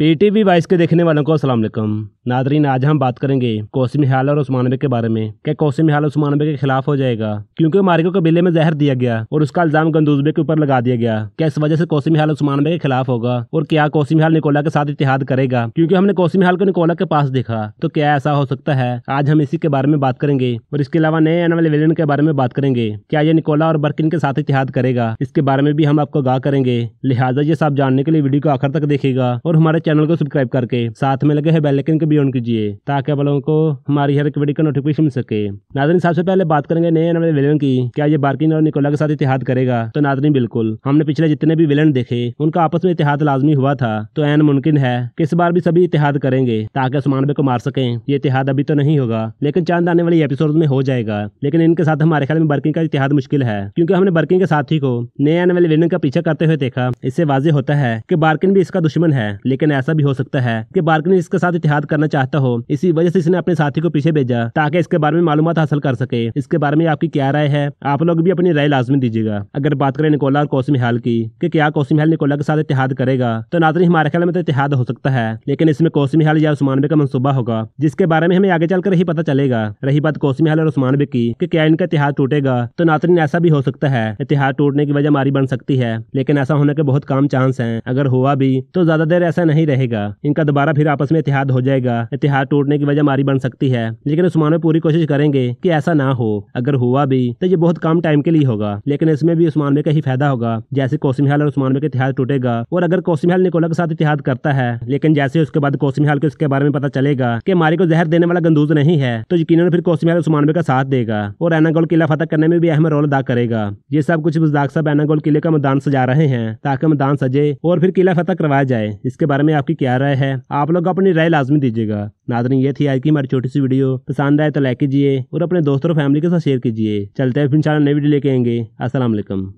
we vice के देखने वालों को असलम नादरीन आज हम बात करेंगे कौसम हाल और उस्मानबे के बारे में क्या कौसम हाल उस्मानबे के खिलाफ हो जाएगा क्योंकि मारिको कबीले में जहर दिया गया और उसका इल्जाम गंदूजबे के ऊपर लगा दिया गया क्या इस वजह से कौसम हाल उस्मानबे के खिलाफ होगा और क्या कौसम हाल निकोला के साथ इतिहाद करेगा क्योंकि हमने कौसम हाल को निकोला के पास देखा तो क्या ऐसा हो सकता है आज हम इसी के बारे में बात करेंगे और इसके अलावा नए आने वाले विलन के बारे में बात करेंगे क्या ये निकोला और बर्किन के साथ इतिहाद करेगा इसके बारे में भी हम आपको गाह करेंगे लिहाजा ये सब जानने के लिए वीडियो को आखिर तक देखेगा और हमारे चैनल को सब्सक्राइब करके साथ में लगे है बेलाइकन को भी ऑन कीजिए ताकि आप लोगों को हमारी हर एक वीडियो का नोटिफिकेशन मिल सके नादरीन सबसे पहले बात करेंगे नए नंबर विलन की क्या ये बार्किन और निकोला के साथ इतिहाद करेगा तो नादरीन बिल्कुल हमने पिछले जितने भी विलन देखे उनका आपस में इतिहाद लाजमी हुआ था तो ऐन मुमकिन है कि इस बार भी सभी इतिहाद करेंगे ताकि उस्मान बे को मार सकें ये इतिहाद अभी तो नहीं होगा लेकिन चांद आने वाले एपिसोड में हो जाएगा लेकिन इनके साथ हमारे ख्याल में बर्किंग का इतिहाद मुश्किल है क्योंकि हमने बर्किंग के साथी को नए आने वाले विलन का पीछा करते हुए देखा इससे वाजे होता है कि बार्किन भी इसका दुश्मन है लेकिन ऐसा भी हो सकता है कि बार्कनी इसके साथ इतिहाद करना चाहता हो इसी वजह से इसने अपने साथी को पीछे भेजा ताकि इसके बारे में मालूम हासिल कर सके इसके बारे में आपकी क्या राय है आप लोग भी अपनी राय लाजमी दीजिएगा अगर बात करें निकोला और हाल की कि क्या कौसमिहाल निकोला के साथ इतिहाद करेगा तो नादरी हमारे ख्याल में तो इतिहाद हो सकता है लेकिन इसमें कौसमिहाल या उस्मान बे का मनसूबा होगा जिसके बारे में हमें आगे चलकर ही पता चलेगा रही बात कौसमिहाल और उस्मान बे की कि क्या इनका इतिहाद टूटेगा तो नातरीन ऐसा भी हो सकता है इतिहाद टूटने की वजह हमारी बन सकती है लेकिन ऐसा होने के बहुत कम चांस है अगर हुआ भी तो ज्यादा देर ऐसा नहीं ही रहेगा इनका दोबारा फिर आपस में इतिहाद हो जाएगा इतिहाद टूटने की वजह हमारी बन सकती है लेकिन उस्मानों पूरी कोशिश करेंगे कि ऐसा ना हो अगर हुआ भी तो ये बहुत कम टाइम के लिए होगा लेकिन इसमें भी उस्मानवे का ही फायदा होगा जैसे कोसिमहाल और उस्मानवे का इतिहाद टूटेगा और अगर कोसिमहाल निकोला के साथ इतिहाद करता है लेकिन जैसे उसके बाद कोसिमहाल को इसके बारे में पता चलेगा कि मारी को जहर देने वाला गंदूज नहीं है तो यकीन फिर उस्मान उस्मानवे का साथ देगा और एनागोल किला फतह करने में भी अहम रोल अदा करेगा ये सब कुछ बुजदाक साहब एनागोल किले का मैदान सजा रहे हैं ताकि मैदान सजे और फिर किला फतह करवाया जाए इसके बारे में आपकी क्या राय है आप लोग अपनी राय लाजमी दीजिएगा नादरी ये थी आज की हमारी छोटी सी वीडियो पसंद आए तो लाइक कीजिए और अपने दोस्तों और फैमिली के साथ शेयर कीजिए चलते हैं फिर इंशाल्लाह नई वीडियो लेके आएंगे असलम